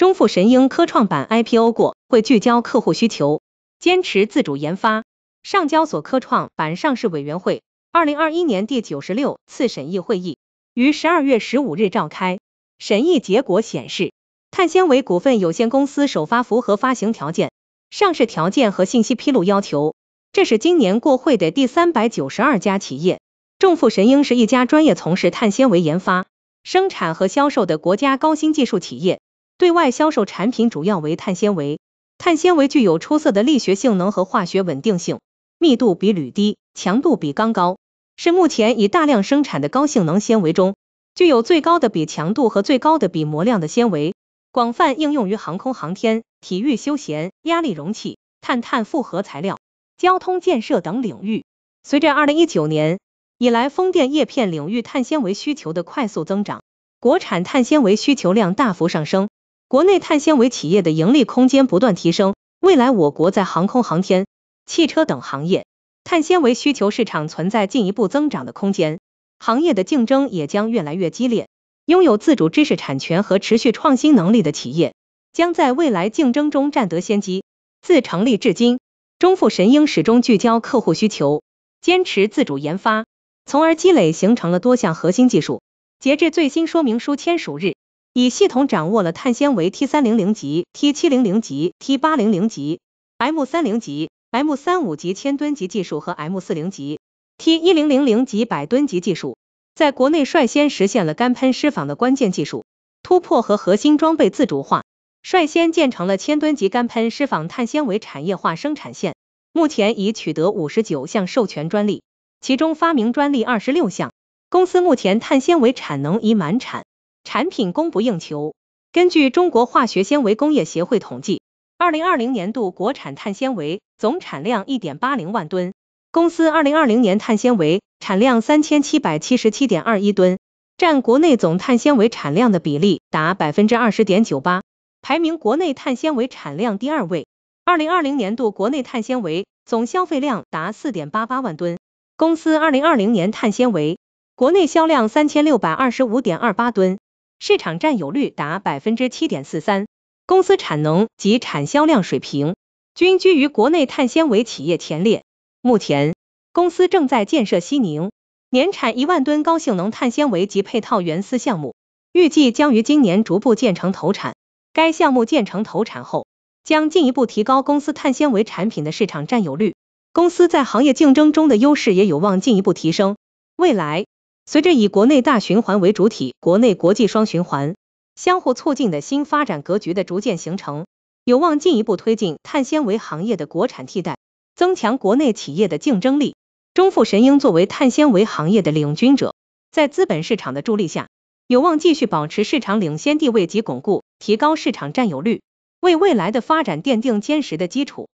中复神鹰科创板 IPO 过会聚焦客户需求，坚持自主研发。上交所科创板上市委员会二零二一年第九十六次审议会议于十二月十五日召开，审议结果显示，碳纤维股份有限公司首发符合发行条件、上市条件和信息披露要求。这是今年过会的第三百九十二家企业。众富神鹰是一家专业从事碳纤维研发、生产和销售的国家高新技术企业。对外销售产品主要为碳纤维，碳纤维具有出色的力学性能和化学稳定性，密度比铝低，强度比钢高，是目前已大量生产的高性能纤维中具有最高的比强度和最高的比模量的纤维，广泛应用于航空航天、体育休闲、压力容器、碳碳复合材料、交通建设等领域。随着二零一九年以来风电叶片领域碳纤维需求的快速增长，国产碳纤维需求量大幅上升。国内碳纤维企业的盈利空间不断提升，未来我国在航空航天、汽车等行业碳纤维需求市场存在进一步增长的空间，行业的竞争也将越来越激烈。拥有自主知识产权和持续创新能力的企业将在未来竞争中占得先机。自成立至今，中复神鹰始终聚焦客户需求，坚持自主研发，从而积累形成了多项核心技术。截至最新说明书签署日。已系统掌握了碳纤维 T300 级、T700 级、T800 级、M30 级、M35 级千吨级技术和 M40 级、T1000 级百吨级技术，在国内率先实现了干喷湿纺的关键技术突破和核心装备自主化，率先建成了千吨级干喷湿纺碳纤维产业化生产线，目前已取得五十九项授权专利，其中发明专利二十六项。公司目前碳纤维产能已满产。产品供不应求。根据中国化学纤维工业协会统计，二零二零年度国产碳纤维总产量一点八零万吨，公司二零二零年碳纤维产量三千七百七十七点二一吨，占国内总碳纤维产量的比例达百分之二十点九八，排名国内碳纤维产量第二位。二零二零年度国内碳纤维总消费量达四点八八万吨，公司二零二零年碳纤维国内销量三千六百二十五点二八吨。市场占有率达百分之七点四三，公司产能及产销量水平均居于国内碳纤维企业前列。目前，公司正在建设西宁年产一万吨高性能碳纤维及配套原丝项目，预计将于今年逐步建成投产。该项目建成投产后，将进一步提高公司碳纤维产品的市场占有率，公司在行业竞争中的优势也有望进一步提升。未来。随着以国内大循环为主体、国内国际双循环相互促进的新发展格局的逐渐形成，有望进一步推进碳纤维行业的国产替代，增强国内企业的竞争力。中复神鹰作为碳纤维行业的领军者，在资本市场的助力下，有望继续保持市场领先地位及巩固提高市场占有率，为未来的发展奠定坚实的基础。